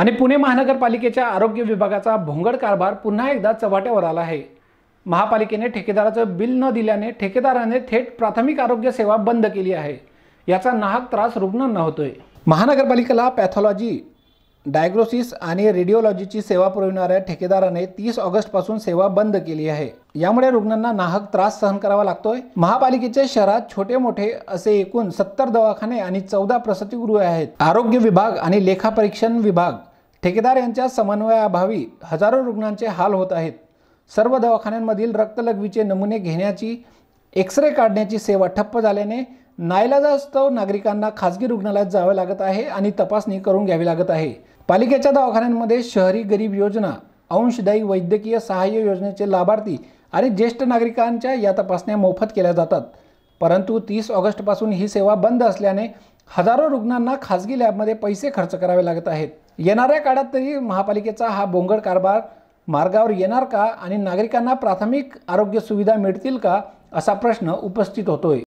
आणि पुणे महानगरपालिकेच्या आरोग्य विभागाचा भोंगड कारभार पुन्हा एकदा चव्हाट्यावर आला आहे महापालिकेने ठेकेदाराचं बिल न दिल्याने ठेकेदाराने थेट प्राथमिक आरोग्य सेवा बंद केली आहे याचा नाहक त्रास रुग्णांना होतोय महानगरपालिकेला पॅथॉलॉजी डायग्नोसिस आणि रेडिओलॉजीची सेवा पुरविणाऱ्या ठेकेदाराने तीस ऑगस्टपासून सेवा बंद केली आहे यामुळे रुग्णांना नाहक त्रास सहन करावा लागतोय महापालिकेच्या शहरात छोटे मोठे असे एकूण सत्तर दवाखाने आणि चौदा प्रसतीगृहे आहेत आरोग्य विभाग आणि लेखापरीक्षण विभाग ठेकेदार यांच्या समन्वयाअभावी हजारो रुग्णांचे हाल होत आहेत सर्व दवाखान्यांमधील रक्तलघवीचे नमुने घेण्याची एक्सरे काढण्याची सेवा ठप्प झाल्याने नाईलाजास्तव नागरिकांना खाजगी रुग्णालयात जावे लागत आहे आणि तपासणी करून घ्यावी लागत आहे पालिकेच्या दवाखान्यांमध्ये शहरी गरीब योजना अंशदायी वैद्यकीय सहाय्य योजनेचे लाभार्थी आणि ज्येष्ठ नागरिकांच्या या तपासण्या मोफत केल्या जातात परंतु तीस ऑगस्टपासून ही सेवा बंद असल्याने हजारो रुग्णांना खाजगी लॅबमध्ये पैसे खर्च करावे लागत आहेत येणाऱ्या काळात तरी महापालिकेचा हा बोंगड कारभार मार्गावर येणार का आणि नागरिकांना प्राथमिक आरोग्य सुविधा मिळतील का असा प्रश्न उपस्थित होतोय